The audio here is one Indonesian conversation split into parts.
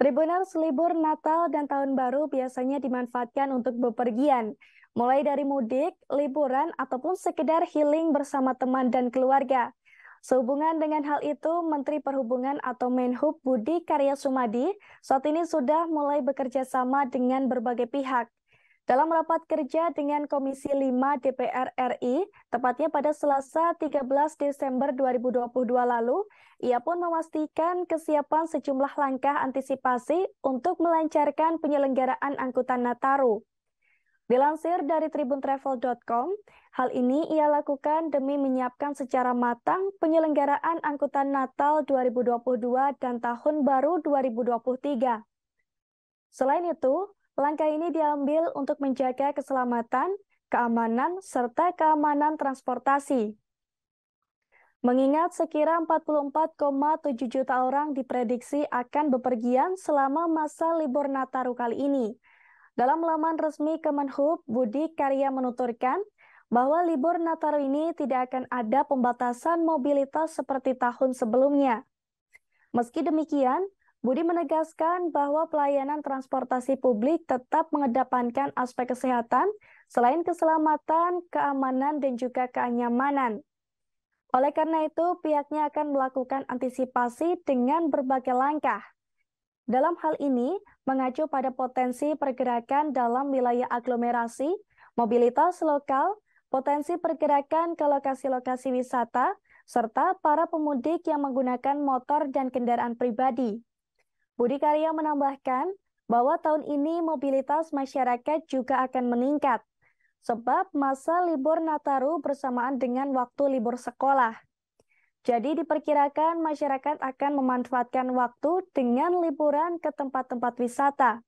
Tribuner selibur Natal dan Tahun Baru biasanya dimanfaatkan untuk bepergian, mulai dari mudik, liburan, ataupun sekedar healing bersama teman dan keluarga. Sehubungan dengan hal itu, Menteri Perhubungan atau Menhub Budi Karya Sumadi saat ini sudah mulai bekerja sama dengan berbagai pihak, dalam rapat kerja dengan Komisi 5 DPR RI, tepatnya pada Selasa 13 Desember 2022 lalu, ia pun memastikan kesiapan sejumlah langkah antisipasi untuk melancarkan penyelenggaraan angkutan Nataru. Dilansir dari tribuntravel.com, hal ini ia lakukan demi menyiapkan secara matang penyelenggaraan angkutan Natal 2022 dan Tahun Baru 2023. Selain itu, Langkah ini diambil untuk menjaga keselamatan, keamanan, serta keamanan transportasi. Mengingat sekira 44,7 juta orang diprediksi akan bepergian selama masa libur Nataru kali ini. Dalam laman resmi Kemenhub, Budi Karya menuturkan bahwa libur Nataru ini tidak akan ada pembatasan mobilitas seperti tahun sebelumnya. Meski demikian, Budi menegaskan bahwa pelayanan transportasi publik tetap mengedepankan aspek kesehatan, selain keselamatan, keamanan, dan juga kenyamanan. Oleh karena itu, pihaknya akan melakukan antisipasi dengan berbagai langkah. Dalam hal ini, mengacu pada potensi pergerakan dalam wilayah aglomerasi, mobilitas lokal, potensi pergerakan ke lokasi-lokasi wisata, serta para pemudik yang menggunakan motor dan kendaraan pribadi. Budi Karya menambahkan bahwa tahun ini mobilitas masyarakat juga akan meningkat, sebab masa libur Nataru bersamaan dengan waktu libur sekolah. Jadi diperkirakan masyarakat akan memanfaatkan waktu dengan liburan ke tempat-tempat wisata.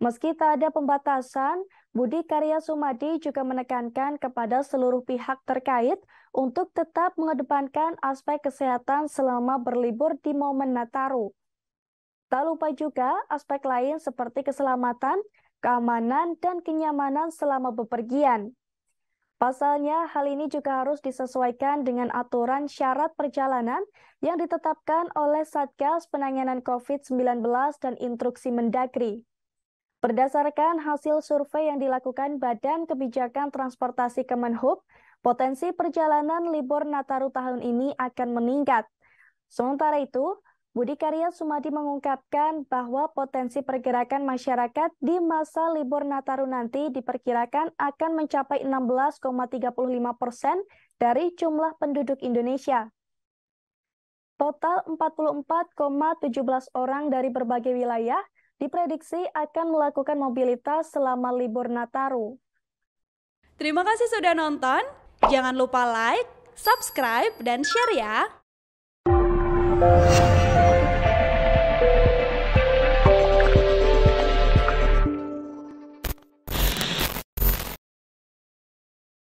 Meski tak ada pembatasan, Budi Karya Sumadi juga menekankan kepada seluruh pihak terkait untuk tetap mengedepankan aspek kesehatan selama berlibur di momen Nataru. Tak lupa juga aspek lain seperti keselamatan, keamanan, dan kenyamanan selama bepergian. Pasalnya, hal ini juga harus disesuaikan dengan aturan syarat perjalanan yang ditetapkan oleh Satgas Penanganan COVID-19 dan Instruksi Mendagri. Berdasarkan hasil survei yang dilakukan Badan Kebijakan Transportasi Kemenhub, potensi perjalanan libur Nataru tahun ini akan meningkat. Sementara itu, Budi Karya Sumadi mengungkapkan bahwa potensi pergerakan masyarakat di masa libur Nataru nanti diperkirakan akan mencapai 16,35 persen dari jumlah penduduk Indonesia. Total 44,17 orang dari berbagai wilayah diprediksi akan melakukan mobilitas selama libur Nataru. Terima kasih sudah nonton. Jangan lupa like, subscribe, dan share ya.